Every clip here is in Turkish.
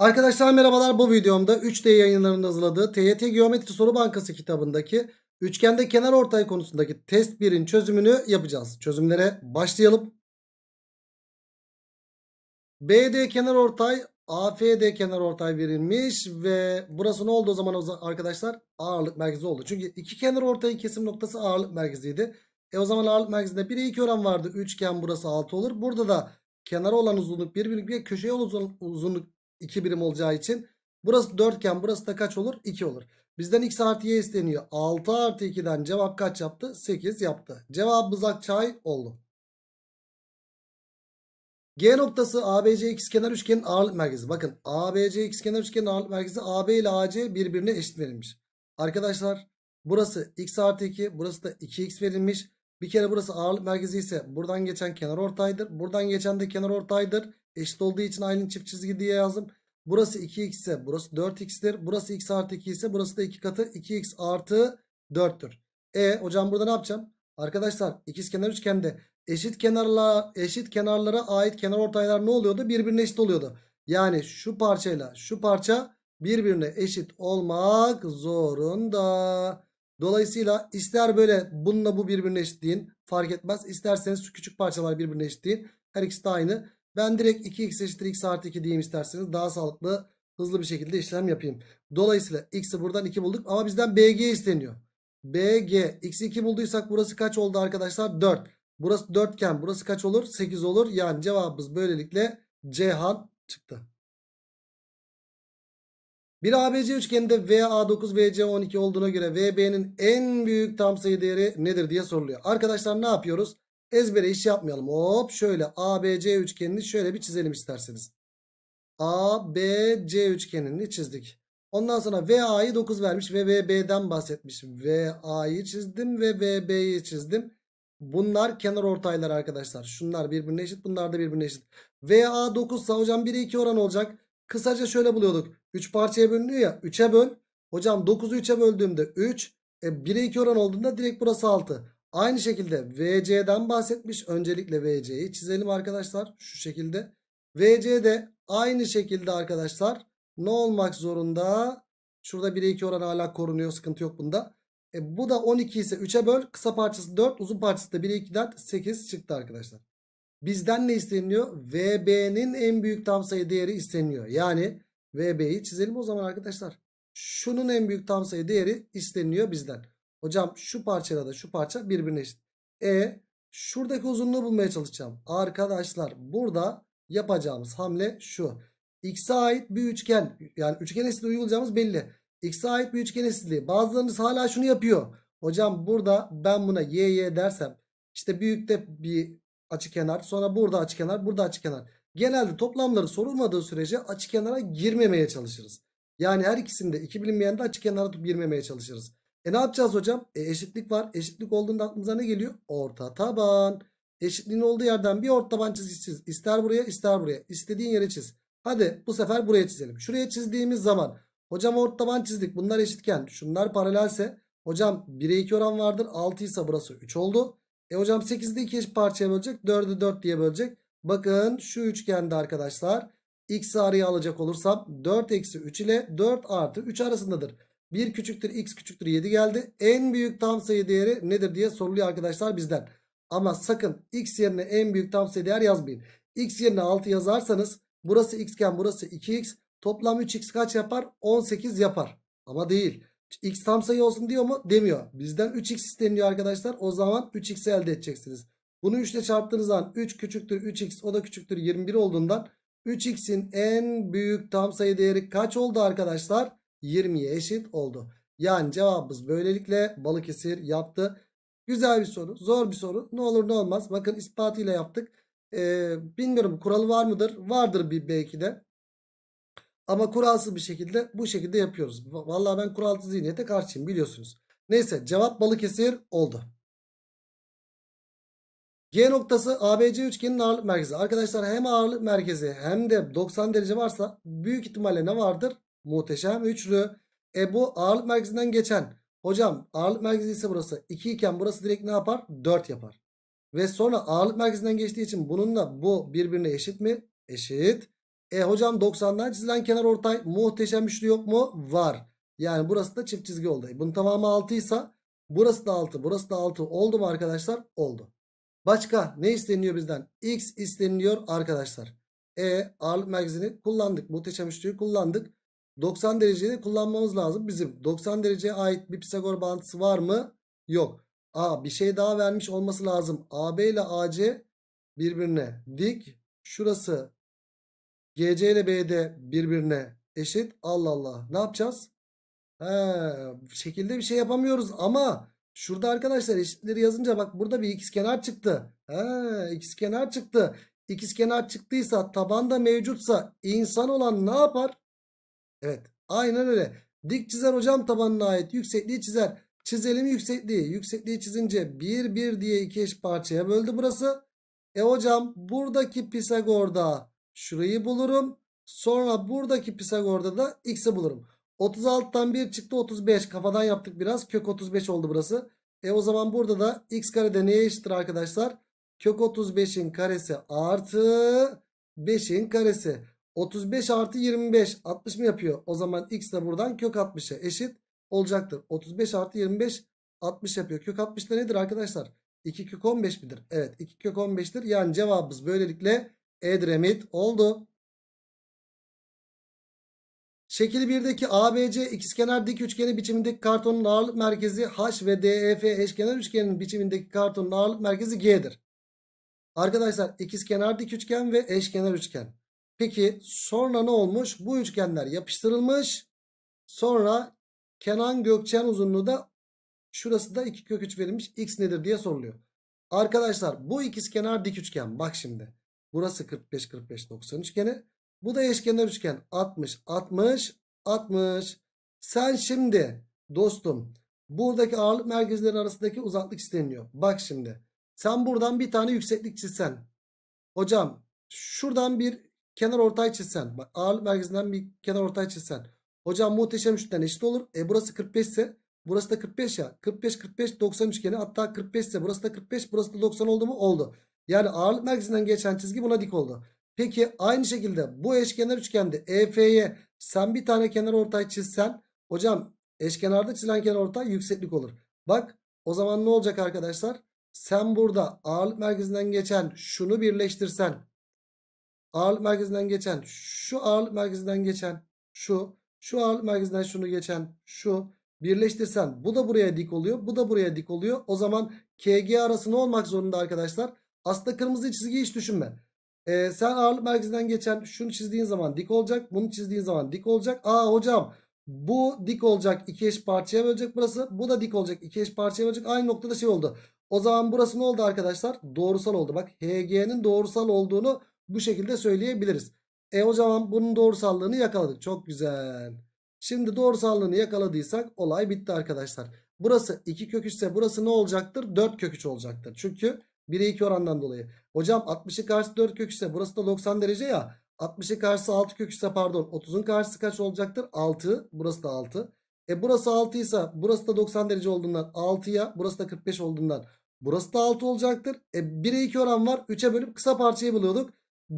Arkadaşlar merhabalar bu videomda 3D yayınlarının hazırladığı TYT Geometri Soru Bankası kitabındaki üçgende kenar ortay konusundaki test 1'in çözümünü yapacağız. Çözümlere başlayalım. BD kenar ortay, AFD kenar ortay verilmiş ve burası ne oldu o zaman arkadaşlar? Ağırlık merkezi oldu. Çünkü iki kenar ortayın kesim noktası ağırlık merkeziydi. E o zaman ağırlık merkezinde 1'e 2 oran vardı. Üçgen burası 6 olur. Burada da kenara olan uzunluk 1 birlik bir köşeye uzunluk 2 birim olacağı için. Burası 4 iken burası da kaç olur? 2 olur. Bizden x artı y isteniyor. 6 artı 2'den cevap kaç yaptı? 8 yaptı. Cevabımız Akçay oldu. G noktası ABC x kenar üçgenin ağırlık merkezi. Bakın ABC x kenar üçgenin ağırlık merkezi AB ile AC birbirine eşit verilmiş. Arkadaşlar burası x artı 2 burası da 2x verilmiş. Bir kere burası ağırlık merkezi ise buradan geçen kenar ortaydır. Buradan geçen de kenar ortaydır eşit olduğu için aynı çift çizgi diye yazdım. Burası 2x ise burası 4x'tir. Burası x artı 2 ise burası da 2 katı 2x artı 4'tür. E hocam burada ne yapacağım? Arkadaşlar ikizkenar üçgende eşit kenarla eşit kenarlara ait kenar ortaylar ne oluyordu? Birbirine eşit oluyordu. Yani şu parçayla şu parça birbirine eşit olmak zorunda. Dolayısıyla ister böyle bununla bu birbirine eşit deyin. Fark etmez. İsterseniz şu küçük parçalar birbirine eşit deyin. Her ikisi de aynı. Ben direkt 2x eşittir x artı 2 diyeyim isterseniz. Daha sağlıklı hızlı bir şekilde işlem yapayım. Dolayısıyla x'i buradan 2 bulduk ama bizden BG isteniyor. BG x'i 2 bulduysak burası kaç oldu arkadaşlar? 4. Burası 4 iken burası kaç olur? 8 olur. Yani cevabımız böylelikle Cihan çıktı. Bir ABC üçgeninde VA9 VC12 olduğuna göre VB'nin en büyük tam sayı değeri nedir diye soruluyor. Arkadaşlar ne yapıyoruz? ezbere iş yapmayalım. Hop şöyle ABC üçgenini şöyle bir çizelim isterseniz. ABC üçgenini çizdik. Ondan sonra VA'yı 9 vermiş ve VB'den bahsetmişim. VA'yı çizdim ve VB'yi çizdim. Bunlar kenar ortaylar arkadaşlar. Şunlar birbirine eşit. Bunlar da birbirine eşit. VA 9 sa hocam 1'e 2 oran olacak. Kısaca şöyle buluyorduk. 3 parçaya bölünüyor ya. 3'e böl. Hocam 9'u 3'e böldüğümde 3. E, 1'e 2 oran olduğunda direkt burası 6. Aynı şekilde VC'den bahsetmiş. Öncelikle VC'yi çizelim arkadaşlar. Şu şekilde. VC'de aynı şekilde arkadaşlar ne olmak zorunda? Şurada 1'e 2 oranı hala korunuyor. Sıkıntı yok bunda. E, bu da 12 ise 3'e böl. Kısa parçası 4. Uzun parçası da 1'e 2'den 8 çıktı arkadaşlar. Bizden ne isteniyor? VB'nin en büyük tam sayı değeri isteniyor. Yani VB'yi çizelim o zaman arkadaşlar. Şunun en büyük tam sayı değeri isteniyor bizden. Hocam şu parçayla da şu parça birbirine eşit. E şuradaki uzunluğu bulmaya çalışacağım. Arkadaşlar burada yapacağımız hamle şu. X'e ait bir üçgen yani üçgen eşitliği uygulayacağımız belli. X'e ait bir üçgen eşitliği. Bazılarınız hala şunu yapıyor. Hocam burada ben buna y y dersem işte büyükte bir açı kenar sonra burada açı kenar burada açı kenar. Genelde toplamları sorulmadığı sürece açı kenara girmemeye çalışırız. Yani her ikisinde iki bilinmeyen de açı kenara girmemeye çalışırız. E ne yapacağız hocam? E eşitlik var. Eşitlik olduğunda aklımıza ne geliyor? Orta taban. Eşitliğin olduğu yerden bir orta taban çizeceğiz. İster buraya ister buraya. İstediğin yere çiz. Hadi bu sefer buraya çizelim. Şuraya çizdiğimiz zaman hocam orta taban çizdik. Bunlar eşitken şunlar paralelse hocam 1'e 2 oran vardır. 6 ise burası 3 oldu. E hocam 8'de 2 eşit parçaya bölecek. 4'ü 4 diye bölecek. Bakın şu üçgende arkadaşlar x'i araya alacak olursam 4 eksi 3 ile 4 artı 3 arasındadır. 1 küçüktür x küçüktür 7 geldi. En büyük tam sayı değeri nedir diye soruluyor arkadaşlar bizden. Ama sakın x yerine en büyük tam sayı değer yazmayın. x yerine 6 yazarsanız burası x iken burası 2x. Toplam 3x kaç yapar? 18 yapar. Ama değil. x tam sayı olsun diyor mu? Demiyor. Bizden 3x isteniyor arkadaşlar. O zaman 3x elde edeceksiniz. Bunu 3 ile çarptığınız zaman 3 küçüktür 3x o da küçüktür 21 olduğundan 3x'in en büyük tam sayı değeri kaç oldu arkadaşlar? 20'ye eşit oldu. Yani cevabımız böylelikle Balıkesir yaptı. Güzel bir soru. Zor bir soru. Ne olur ne olmaz. Bakın ispatıyla yaptık. Ee, bilmiyorum kuralı var mıdır? Vardır bir belki de. Ama kuralsız bir şekilde bu şekilde yapıyoruz. Vallahi ben kuralsız zihniyete karşıyım biliyorsunuz. Neyse cevap Balıkesir oldu. G noktası ABC üçgenin ağırlık merkezi. Arkadaşlar hem ağırlık merkezi hem de 90 derece varsa büyük ihtimalle ne vardır? Muhteşem üçlü. E bu ağırlık merkezinden geçen. Hocam ağırlık merkezi ise burası 2 iken burası direkt ne yapar? 4 yapar. Ve sonra ağırlık merkezinden geçtiği için bununla bu birbirine eşit mi? Eşit. E hocam 90'dan çizilen kenar ortay muhteşem üçlü yok mu? Var. Yani burası da çift çizgi oldu. E, bunun tamamı 6 ise burası da 6 burası da 6 oldu mu arkadaşlar? Oldu. Başka ne isteniyor bizden? X isteniliyor arkadaşlar. E ağırlık merkezini kullandık. Muhteşem üçlüyü kullandık. 90 dereceyi kullanmamız lazım. Bizim 90 dereceye ait bir Pisagor bağıntısı var mı? Yok. A bir şey daha vermiş olması lazım. AB ile AC birbirine dik. Şurası GC ile BD birbirine eşit. Allah Allah. Ne yapacağız? He, şekilde bir şey yapamıyoruz ama şurada arkadaşlar eşitleri yazınca bak burada bir ikizkenar çıktı. He, ikizkenar çıktı. İkizkenar çıktıysa tabanda mevcutsa insan olan ne yapar? Evet aynen öyle. Dik çizer hocam tabanına ait yüksekliği çizer. Çizelim yüksekliği. Yüksekliği çizince 1 1 diye iki eş parçaya böldü burası. E hocam buradaki Pisagor'da şurayı bulurum. Sonra buradaki Pisagor'da da x'i bulurum. 36'tan 1 çıktı 35 kafadan yaptık biraz kök 35 oldu burası. E o zaman burada da x karede neye eşittir arkadaşlar? Kök 35'in karesi artı 5'in karesi. 35 artı 25 60 mı yapıyor? O zaman x de buradan kök 60'a eşit olacaktır. 35 artı 25 60 yapıyor. Kök 60 da nedir arkadaşlar? 2 kök 15 midir? Evet 2 kök 15'tir. Yani cevabımız böylelikle Edremit oldu. Şekil 1'deki ABC ikizkenar dik üçgeni biçimindeki kartonun ağırlık merkezi H ve DEF eşkenar üçgenin biçimindeki kartonun ağırlık merkezi G'dir. Arkadaşlar ikizkenar dik üçgen ve eşkenar üçgen. Peki sonra ne olmuş? Bu üçgenler yapıştırılmış. Sonra Kenan Gökçen uzunluğu da şurası da 2 kök 3 verilmiş. X nedir diye soruluyor. Arkadaşlar bu ikizkenar dik üçgen. Bak şimdi. Burası 45 45 90 üçgeni. Bu da eşkenar üçgen. 60 60 60. Sen şimdi dostum buradaki ağırlık merkezleri arasındaki uzaklık isteniyor. Bak şimdi. Sen buradan bir tane yükseklik çizsen. Hocam şuradan bir kenar ortay çizsen. ağırlık merkezinden bir kenar ortay çizsen. Hocam muhteşem üçlükten eşit olur. E burası 45 ise burası da 45 ya. 45 45 90 üçgeni hatta 45 ise burası da 45 burası da 90 oldu mu? Oldu. Yani ağırlık merkezinden geçen çizgi buna dik oldu. Peki aynı şekilde bu eşkenar üçgende EF'ye sen bir tane kenar ortay çizsen hocam eşkenarda çizilen kenar ortay yükseklik olur. Bak o zaman ne olacak arkadaşlar? Sen burada ağırlık merkezinden geçen şunu birleştirsen ağırlık merkezinden geçen şu ağırlık merkezinden geçen şu şu ağırlık merkezinden şunu geçen şu birleştirsen bu da buraya dik oluyor bu da buraya dik oluyor. O zaman KG arası ne olmak zorunda arkadaşlar? Aslında kırmızı çizgiyi hiç düşünme. Ee, sen ağırlık merkezinden geçen şunu çizdiğin zaman dik olacak. Bunu çizdiğin zaman dik olacak. Aa hocam bu dik olacak. iki eş parçaya bölecek burası. Bu da dik olacak. iki eş parçaya bölecek. Aynı noktada şey oldu. O zaman burası ne oldu arkadaşlar? Doğrusal oldu. Bak HG'nin doğrusal olduğunu bu şekilde söyleyebiliriz. E o zaman bunun doğrusallığını yakaladık. Çok güzel. Şimdi doğrusallığını yakaladıysak olay bitti arkadaşlar. Burası 2 kök 3 ise burası ne olacaktır? 4 kök 3 olacaktır. Çünkü 1'e 2 orandan dolayı. Hocam 60'ı karşı 4 kök 3 e, ise burası da 90 derece ya. 60'ı karşısı 6 kök 3 ise pardon 30'un karşısı kaç olacaktır? 6. Burası da 6. E burası 6 ise burası da 90 derece olduğundan 6'ya burası da 45 olduğundan burası da 6 olacaktır. E 1'e 2 oran var. 3'e bölüp kısa parçayı buluyorduk.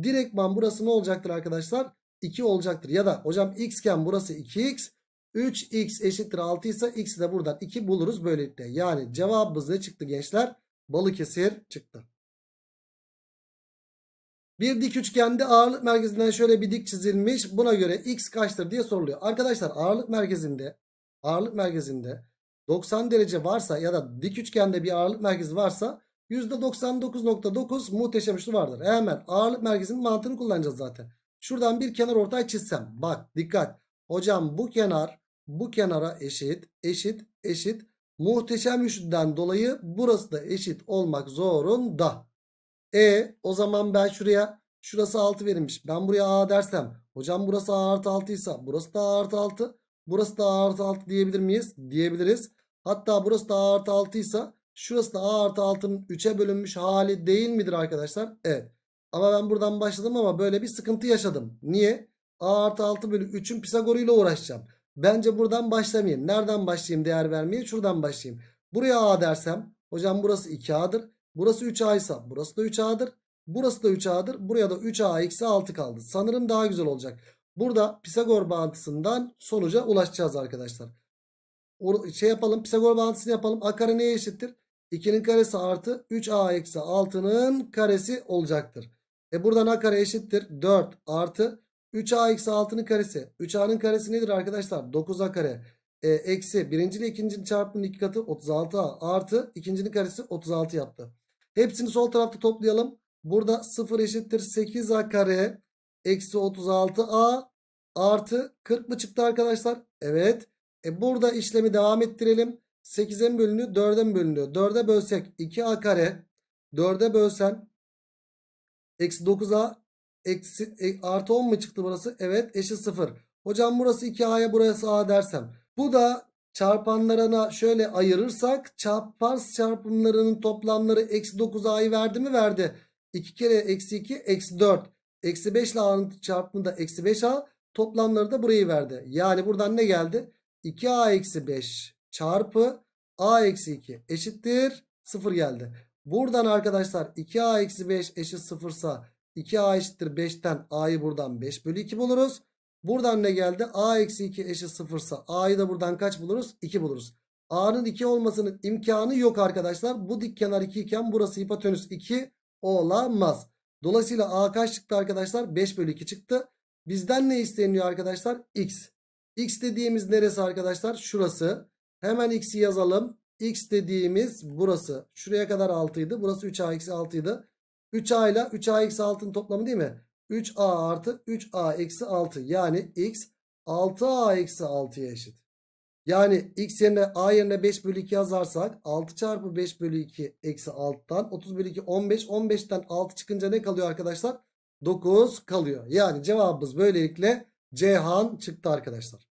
Direktman burası ne olacaktır arkadaşlar? 2 olacaktır. Ya da hocam x iken burası 2x. 3x eşittir 6 ise x'i de buradan 2 buluruz böylelikle. Yani cevabımız ne çıktı gençler? Balıkesir çıktı. Bir dik üçgende ağırlık merkezinden şöyle bir dik çizilmiş. Buna göre x kaçtır diye soruluyor. Arkadaşlar ağırlık merkezinde ağırlık merkezinde 90 derece varsa ya da dik üçgende bir ağırlık merkezi varsa %99.9 muhteşem üçlü vardır. E hemen ağırlık merkezinin mantığını kullanacağız zaten. Şuradan bir kenar ortay çizsem. Bak dikkat. Hocam bu kenar bu kenara eşit eşit eşit. Muhteşem üçlüden dolayı burası da eşit olmak zorunda. E o zaman ben şuraya şurası 6 verilmiş. Ben buraya A dersem. Hocam burası A artı 6 ise burası da A artı 6. Burası da A artı 6 diyebilir miyiz? Diyebiliriz. Hatta burası da A artı 6 ise Şurası da A artı 6'nın 3'e bölünmüş hali değil midir arkadaşlar? Evet. Ama ben buradan başladım ama böyle bir sıkıntı yaşadım. Niye? A artı 6 bölü 3'ün ile uğraşacağım. Bence buradan başlamayayım. Nereden başlayayım değer vermeye? Şuradan başlayayım. Buraya A dersem hocam burası 2A'dır. Burası 3A ise burası da 3A'dır. Burası da 3A'dır. Buraya da 3A eksi 6 kaldı. Sanırım daha güzel olacak. Burada Pisagor bağıntısından sonuca ulaşacağız arkadaşlar. Şey yapalım Pisagor bağıntısını yapalım. A kare neye eşittir? 2'nin karesi artı 3a eksi 6'nın karesi olacaktır. E buradan a kare eşittir 4 artı 3a eksi 6'nın karesi. 3a'nın karesi nedir arkadaşlar? 9a kare. E, eksi birinci ile ikincinin çarpımının iki katı 36a artı ikincinin karesi 36 yaptı. Hepsini sol tarafta toplayalım. Burada 0 eşittir 8a kare eksi 36a artı 40 mı çıktı arkadaşlar? Evet. E burada işlemi devam ettirelim. 8'e mi bölünüyor? 4'e mi bölünüyor? 4'e bölsek 2a kare. 4'e bölsen eksi 9a eksi, e, artı 10 mu çıktı burası? Evet eşit 0. Hocam burası 2a'ya burası a dersem. Bu da çarpanlarına şöyle ayırırsak çarpars çarpımlarının toplamları eksi 9a'yı verdi mi? Verdi. 2 kere eksi 2 eksi 4. Eksi 5 ile a'nın çarpımı da eksi 5a. Toplamları da burayı verdi. Yani buradan ne geldi? 2a eksi 5 çarpı a eksi 2 eşittir 0 geldi. Buradan arkadaşlar 2a eksi 5 eşit 0 sa 2a eşittir 5'ten a'yı buradan 5 bölü 2 buluruz. Buradan ne geldi? a eksi 2 eşit 0 sa a'yı da buradan kaç buluruz? 2 buluruz. a'nın 2 olmasının imkanı yok arkadaşlar. Bu dik kenar 2 iken burası hipotenüs 2 olamaz. Dolayısıyla a kaç çıktı arkadaşlar? 5 bölü 2 çıktı. Bizden ne isteniyor arkadaşlar? x. x dediğimiz neresi arkadaşlar? Şurası. Hemen x'i yazalım. x dediğimiz burası. Şuraya kadar 6 idi. Burası 3a x 6 idi. 3a ile 3a x 6'nın toplamı değil mi? 3a artı 3a eksi 6. Yani x 6a eksi 6'ya eşit. Yani x yerine a yerine 5 bölü 2 yazarsak 6 çarpı 5 bölü 2 eksi 6'dan 30 bölü 2 15. 15'ten 6 çıkınca ne kalıyor arkadaşlar? 9 kalıyor. Yani cevabımız böylelikle Cihan çıktı arkadaşlar.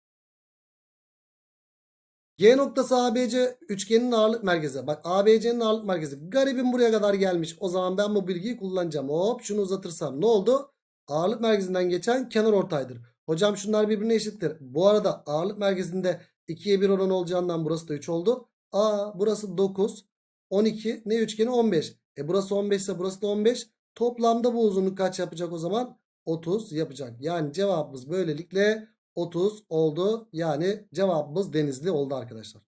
G noktası ABC üçgenin ağırlık merkezi. Bak ABC'nin ağırlık merkezi. Garibim buraya kadar gelmiş. O zaman ben bu bilgiyi kullanacağım. Hop şunu uzatırsam ne oldu? Ağırlık merkezinden geçen kenar ortaydır. Hocam şunlar birbirine eşittir. Bu arada ağırlık merkezinde 2'ye 1 oran olacağından burası da 3 oldu. A burası 9. 12 ne üçgeni 15. E burası 15 ise burası da 15. Toplamda bu uzunluk kaç yapacak o zaman? 30 yapacak. Yani cevabımız böylelikle 30 oldu. Yani cevabımız denizli oldu arkadaşlar.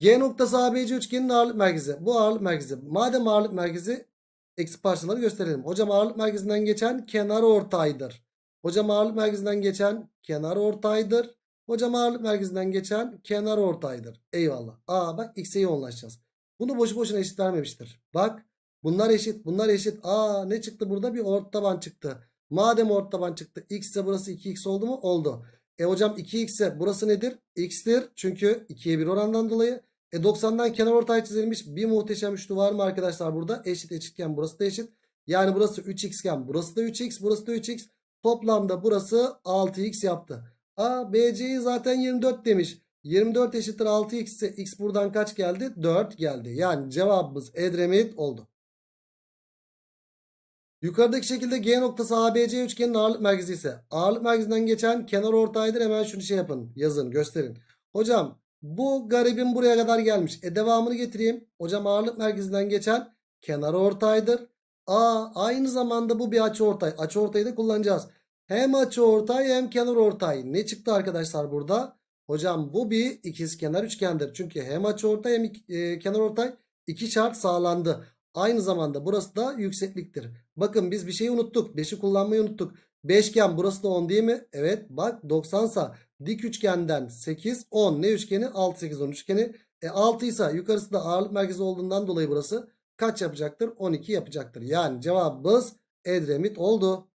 G noktası ABC üçgenin ağırlık merkezi. Bu ağırlık merkezi. Madem ağırlık merkezi eksi parçaları gösterelim. Hocam ağırlık merkezinden geçen kenar ortaydır. Hocam ağırlık merkezinden geçen kenar ortaydır. Hocam ağırlık merkezinden geçen kenar ortaydır. Eyvallah. Aa bak x'e yoğunlaşacağız. Bunu boşu boşuna eşit vermemiştir. Bak bunlar eşit bunlar eşit. Aa ne çıktı burada bir orta taban çıktı. Madem orta taban çıktı x ise burası 2x oldu mu? Oldu. E hocam 2x ise burası nedir? x'tir. Çünkü 2'ye 1 orandan dolayı. E 90'dan kenar ortay çizilmiş bir muhteşem üçlü var mı arkadaşlar burada? Eşit eşitken burası da eşit. Yani burası 3x iken burası da 3x burası da 3x. Toplamda burası 6x yaptı. A B, C'yi zaten 24 demiş. 24 eşittir 6x ise x buradan kaç geldi? 4 geldi. Yani cevabımız Edremit oldu. Yukarıdaki şekilde G noktası ABC üçgenin ağırlık merkezi ise ağırlık merkezinden geçen kenar ortaydır. Hemen şunu şey yapın yazın gösterin. Hocam bu garibin buraya kadar gelmiş. E devamını getireyim. Hocam ağırlık merkezinden geçen kenar ortaydır. A aynı zamanda bu bir açı ortay. Açı ortayı da kullanacağız. Hem açı ortay hem kenar ortay. Ne çıktı arkadaşlar burada? Hocam bu bir ikiz kenar üçgendir. Çünkü hem açı ortay hem e, kenar ortay iki şart sağlandı. Aynı zamanda burası da yüksekliktir. Bakın biz bir şeyi unuttuk. 5'i kullanmayı unuttuk. Beşgen burası da 10 değil mi? Evet bak 90 sa dik üçgenden 8 10 ne üçgeni 6 8 10 üçgeni. E 6 ise yukarısı da ağırlık merkezi olduğundan dolayı burası kaç yapacaktır? 12 yapacaktır. Yani cevabımız Edremit oldu.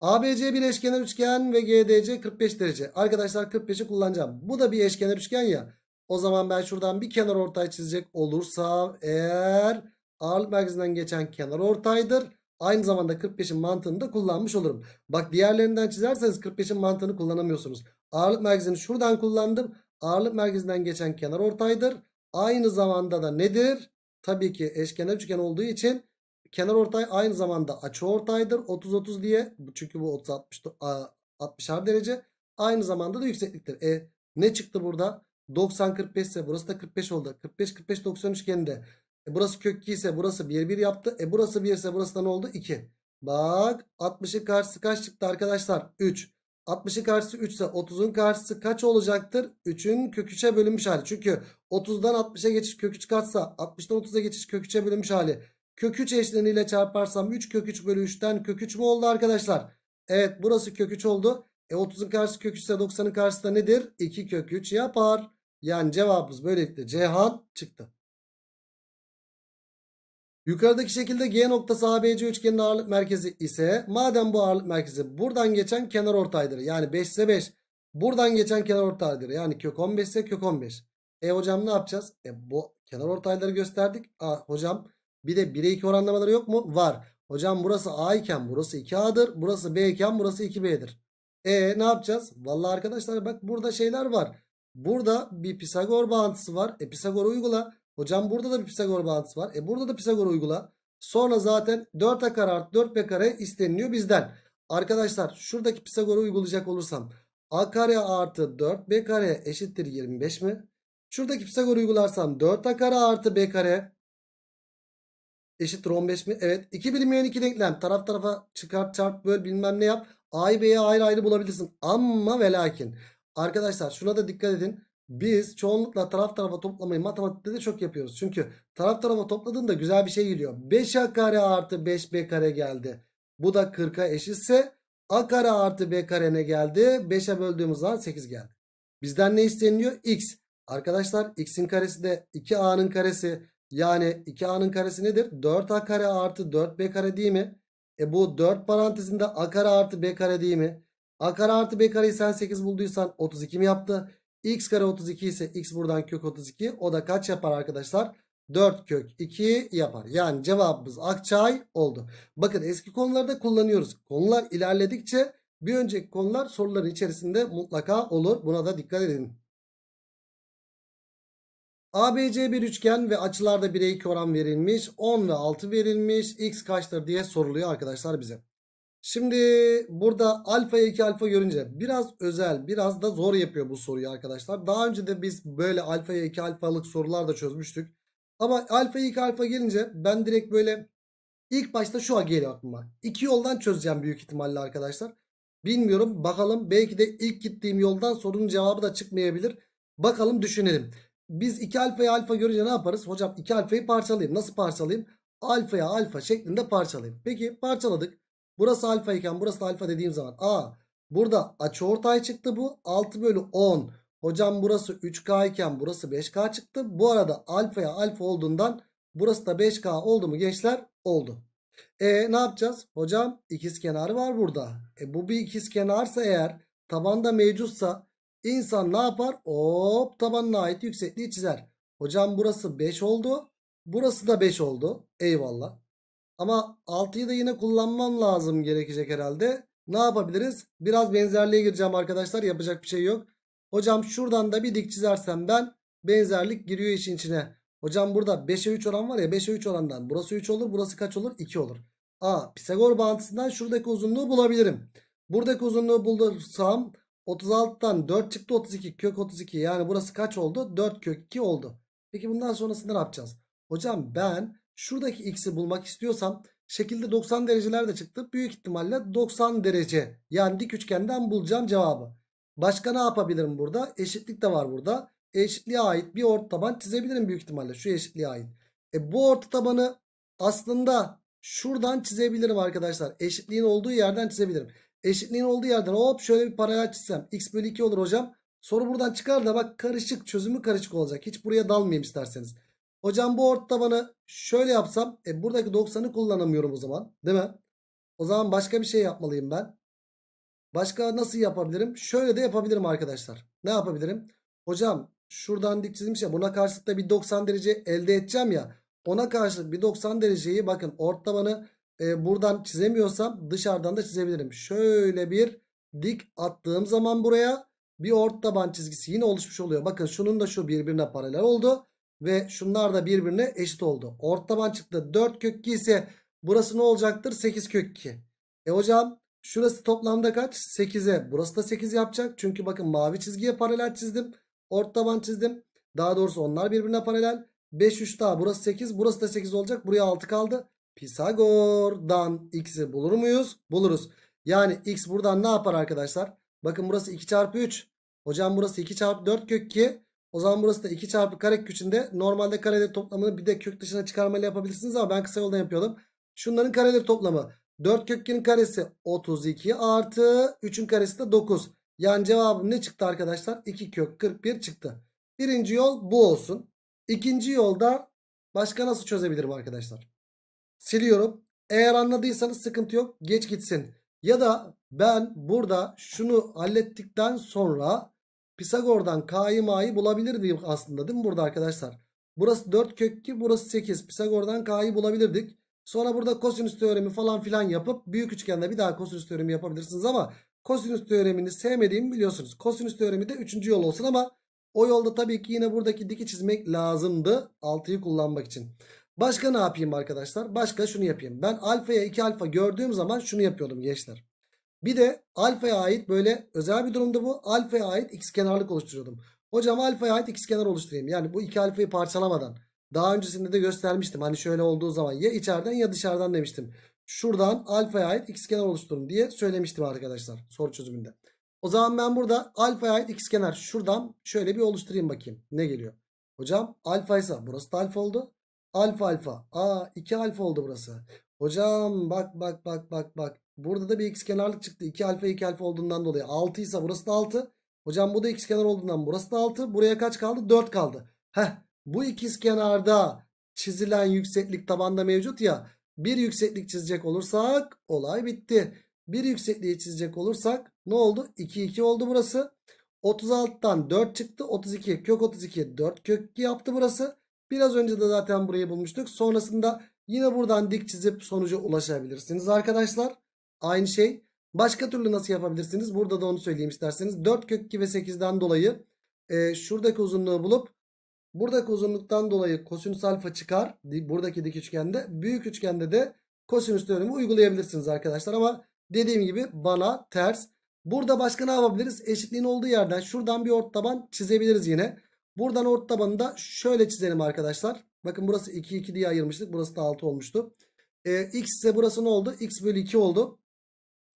ABC bir eşkenar üçgen ve GDC 45 derece. Arkadaşlar 45'i kullanacağım. Bu da bir eşkenar üçgen ya. O zaman ben şuradan bir kenar ortay çizecek olursam eğer ağırlık merkezinden geçen kenar ortaydır. Aynı zamanda 45'in mantığını da kullanmış olurum. Bak diğerlerinden çizerseniz 45'in mantığını kullanamıyorsunuz. Ağırlık merkezini şuradan kullandım. Ağırlık merkezinden geçen kenar ortaydır. Aynı zamanda da nedir? Tabii ki eşkenar üçgen olduğu için kenar ortay aynı zamanda açı ortaydır. 30-30 diye. Çünkü bu 30-60 60'ar derece. Aynı zamanda da yüksekliktir. E ne çıktı burada? 90-45 ise burası da 45 oldu. 45-45-90 üçgeninde e burası kök 2 ise burası 1 1 yaptı. E burası 1 ise burası da ne oldu? 2. Bak 60'ın karşısı kaç çıktı arkadaşlar? 3. 60'ın karşısı 3 ise 30'un karşısı kaç olacaktır? 3'ün kök 3'e bölünmüş hali. Çünkü 30'dan 60'a geçiş kök 3 katsa 60'dan 30'a geçiş kök 3'e bölünmüş hali. Kök 3 eşleniyle çarparsam 3 kök 3 bölü 3'ten kök 3 mü oldu arkadaşlar? Evet burası kök 3 oldu. E 30'un karşısı kök 3 ise 90'ın karşısı da nedir? 2 kök 3 yapar. Yani cevabımız böylelikle Cihan çıktı. Yukarıdaki şekilde G noktası ABC üçgenin ağırlık merkezi ise madem bu ağırlık merkezi buradan geçen kenar ortaydır. Yani 5 ise 5. Buradan geçen kenar ortaydır. Yani kök 15 ise kök 15. E hocam ne yapacağız? E bu kenar ortayları gösterdik. A, hocam bir de 1'e 2 oranlamaları yok mu? Var. Hocam burası A iken burası 2A'dır. Burası B iken burası 2B'dir. E ne yapacağız? Vallahi arkadaşlar bak burada şeyler var. Burada bir Pisagor bağıntısı var. E Pisagor'u uygula. Hocam burada da bir Pisagor bağıntısı var. E burada da Pisagor uygula. Sonra zaten 4a kare artı 4b kare isteniliyor bizden. Arkadaşlar şuradaki Pisagor'u uygulayacak olursam a kare artı 4b kare eşittir 25 mi? Şuradaki Pisagor'u uygularsam 4a kare artı b kare eşittir 15 mi? Evet. 2 bilinmeyen 2 denklem. Taraf tarafa çıkart çarp böl bilmem ne yap. A'yı B'ye ayrı ayrı bulabilirsin. Ama ve lakin. Arkadaşlar şuna da dikkat edin. Biz çoğunlukla taraf tarafa toplamayı matematikte de çok yapıyoruz. Çünkü taraf tarafa topladığında güzel bir şey geliyor. 5a kare artı 5b kare geldi. Bu da 40'a eşitse a kare artı b kare ne geldi? 5'e böldüğümüz zaman 8 geldi. Bizden ne isteniyor? x. Arkadaşlar x'in karesi de 2a'nın karesi. Yani 2a'nın karesi nedir? 4a kare artı 4b kare değil mi? E bu 4 parantezinde a kare artı b kare değil mi? A kare artı b kareyi sen 8 bulduysan 32 mi yaptı? X kare 32 ise X buradan kök 32. O da kaç yapar arkadaşlar? 4 kök 2 yapar. Yani cevabımız Akçay oldu. Bakın eski konularda kullanıyoruz. Konular ilerledikçe bir önceki konular soruların içerisinde mutlaka olur. Buna da dikkat edin. ABC bir üçgen ve açılarda 1'e 2 oran verilmiş. 10 ve 6 verilmiş. X kaçtır diye soruluyor arkadaşlar bize. Şimdi burada alfa 2 alfa görünce biraz özel biraz da zor yapıyor bu soruyu arkadaşlar. Daha önce de biz böyle alfa 2 alfalık sorular da çözmüştük. Ama alfa 2 alfa gelince ben direkt böyle ilk başta şu geliyor aklıma. İki yoldan çözeceğim büyük ihtimalle arkadaşlar. Bilmiyorum bakalım belki de ilk gittiğim yoldan sorunun cevabı da çıkmayabilir. Bakalım düşünelim. Biz 2 alfayı alfa görünce ne yaparız? Hocam 2 alfayı parçalayayım. Nasıl parçalayayım? Alfaya alfa şeklinde parçalayayım. Peki parçaladık. Burası alfa iken burası da alfa dediğim zaman. A burada açıortay çıktı bu. 6 bölü 10. Hocam burası 3K iken burası 5K çıktı. Bu arada alfaya alfa olduğundan burası da 5K oldu mu gençler? Oldu. E ne yapacağız? Hocam ikiz kenarı var burada. E bu bir ikiz kenarsa eğer tabanda mevcutsa insan ne yapar? Hop tabanına ait yüksekliği çizer. Hocam burası 5 oldu. Burası da 5 oldu. Eyvallah. Ama 6'yı da yine kullanmam lazım gerekecek herhalde. Ne yapabiliriz? Biraz benzerliğe gireceğim arkadaşlar. Yapacak bir şey yok. Hocam şuradan da bir dik çizersem ben benzerlik giriyor işin içine. Hocam burada 5'e 3 oran var ya 5'e 3 orandan burası 3 olur burası kaç olur 2 olur. A Pisagor bağıntısından şuradaki uzunluğu bulabilirim. Buradaki uzunluğu bulursam 36'dan 4 çıktı 32 kök 32 yani burası kaç oldu 4 kök 2 oldu. Peki bundan sonrasında ne yapacağız? Hocam ben Şuradaki x'i bulmak istiyorsam şekilde 90 dereceler de çıktı. Büyük ihtimalle 90 derece yani dik üçgenden bulacağım cevabı. Başka ne yapabilirim burada? Eşitlik de var burada. Eşitliğe ait bir orta taban çizebilirim büyük ihtimalle. Şu eşitliğe ait. E bu orta tabanı aslında şuradan çizebilirim arkadaşlar. Eşitliğin olduğu yerden çizebilirim. Eşitliğin olduğu yerden hop şöyle bir paralel çizsem. X bölü 2 olur hocam. Soru buradan çıkar da bak karışık çözümü karışık olacak. Hiç buraya dalmayayım isterseniz. Hocam bu ort tabanı şöyle yapsam e, buradaki 90'ı kullanamıyorum o zaman değil mi? O zaman başka bir şey yapmalıyım ben. Başka nasıl yapabilirim? Şöyle de yapabilirim arkadaşlar. Ne yapabilirim? Hocam şuradan dik çizmiş ya buna karşılık da bir 90 derece elde edeceğim ya. Ona karşılık bir 90 dereceyi bakın ort tabanı e, buradan çizemiyorsam dışarıdan da çizebilirim. Şöyle bir dik attığım zaman buraya bir ort taban çizgisi yine oluşmuş oluyor. Bakın şunun da şu birbirine paralel oldu. Ve şunlar da birbirine eşit oldu. Ort taban çıktı. 4 kök 2 ise burası ne olacaktır? 8 kök 2. E hocam şurası toplamda kaç? 8'e. Burası da 8 yapacak. Çünkü bakın mavi çizgiye paralel çizdim. Ort taban çizdim. Daha doğrusu onlar birbirine paralel. 5 3 daha burası 8 burası da 8 olacak. Buraya 6 kaldı. Pisagor'dan x'i bulur muyuz? Buluruz. Yani x buradan ne yapar arkadaşlar? Bakın burası 2 çarpı 3. Hocam burası 2 çarpı 4 kök 2. O zaman burası da 2 çarpı kare küçüğünde normalde kareleri toplamını bir de kök dışına çıkarmayla yapabilirsiniz ama ben kısa yoldan yapıyordum. Şunların kareleri toplamı 4 kökenin karesi 32 artı 3'ün karesi de 9. Yani cevabım ne çıktı arkadaşlar? 2 kök 41 çıktı. Birinci yol bu olsun. İkinci yolda başka nasıl çözebilirim arkadaşlar? Siliyorum. Eğer anladıysanız sıkıntı yok. Geç gitsin. Ya da ben burada şunu hallettikten sonra Pisagor'dan K'yı M'yi bulabilirdik aslında değil mi burada arkadaşlar? Burası 4 kök 2 burası 8. Pisagor'dan K'yı bulabilirdik. Sonra burada kosinüs teoremi falan filan yapıp büyük üçgende bir daha kosinüs teoremi yapabilirsiniz ama kosinüs teoremini sevmediğimi biliyorsunuz. Kosinüs teoremi de 3. yol olsun ama o yolda tabii ki yine buradaki diki çizmek lazımdı 6'yı kullanmak için. Başka ne yapayım arkadaşlar? Başka şunu yapayım. Ben alfaya 2 alfa gördüğüm zaman şunu yapıyordum gençler. Bir de alfaya ait böyle özel bir durumda bu. Alfaya ait x kenarlık oluşturuyordum. Hocam alfaya ait x kenar oluşturayım. Yani bu iki alfayı parçalamadan. Daha öncesinde de göstermiştim. Hani şöyle olduğu zaman ya içeriden ya dışarıdan demiştim. Şuradan alfaya ait x kenar oluşturun diye söylemiştim arkadaşlar soru çözümünde. O zaman ben burada alfaya ait x kenar şuradan şöyle bir oluşturayım bakayım. Ne geliyor? Hocam alfa ise burası da alfa oldu. Alfa alfa. Aa 2 alfa oldu burası. Hocam bak bak bak bak bak. Burada da bir x kenarlık çıktı. 2 alfa 2 alfa olduğundan dolayı 6 ise burası da 6. Hocam bu da x kenar olduğundan burası da 6. Buraya kaç kaldı? 4 kaldı. Heh bu ikiz kenarda çizilen yükseklik tabanda mevcut ya. Bir yükseklik çizecek olursak olay bitti. Bir yüksekliği çizecek olursak ne oldu? 2 2 oldu burası. 36'tan 4 çıktı. 32 kök 32 4 kök 2 yaptı burası. Biraz önce de zaten burayı bulmuştuk. Sonrasında yine buradan dik çizip sonuca ulaşabilirsiniz arkadaşlar. Aynı şey. Başka türlü nasıl yapabilirsiniz? Burada da onu söyleyeyim isterseniz. 4 kök 2 ve 8'den dolayı e, şuradaki uzunluğu bulup buradaki uzunluktan dolayı kosinüs alfa çıkar. Buradaki dik üçgende. Büyük üçgende de kosinüs teoremi uygulayabilirsiniz arkadaşlar. Ama dediğim gibi bana ters. Burada başka ne yapabiliriz? Eşitliğin olduğu yerden şuradan bir ort taban çizebiliriz yine. Buradan ort tabanı da şöyle çizelim arkadaşlar. Bakın burası 2 2 diye ayırmıştık. Burası da 6 olmuştu. Ee, x ise burası ne oldu? x bölü 2 oldu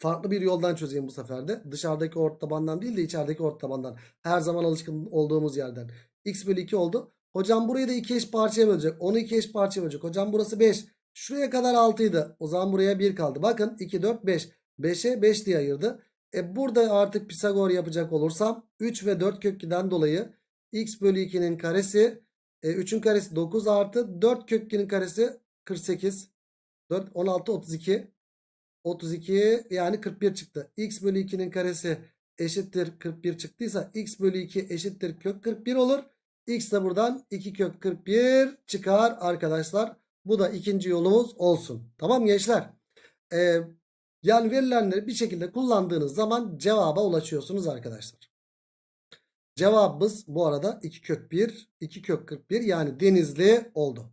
farklı bir yoldan çözeyim bu sefer de. Dışarıdaki ort tabandan değil de içerideki ort tabandan. Her zaman alışkın olduğumuz yerden. X bölü 2 oldu. Hocam burayı da 2 eş parçaya bölecek. Onu 2 eş parçaya bölecek. Hocam burası 5. Şuraya kadar 6 O zaman buraya 1 kaldı. Bakın 2, 4, 5. 5'e 5 diye ayırdı. E burada artık Pisagor yapacak olursam 3 ve 4 kök dolayı x bölü 2'nin karesi e, 3'ün karesi 9 artı 4 kök 2'nin karesi 48. 4, 16, 32. 32 yani 41 çıktı. X bölü 2'nin karesi eşittir 41 çıktıysa x bölü 2 eşittir kök 41 olur. X de buradan 2 kök 41 çıkar arkadaşlar. Bu da ikinci yolumuz olsun. Tamam gençler. Ee, yani verilenleri bir şekilde kullandığınız zaman cevaba ulaşıyorsunuz arkadaşlar. Cevabımız bu arada 2 kök 1, 2 kök 41 yani denizli oldu.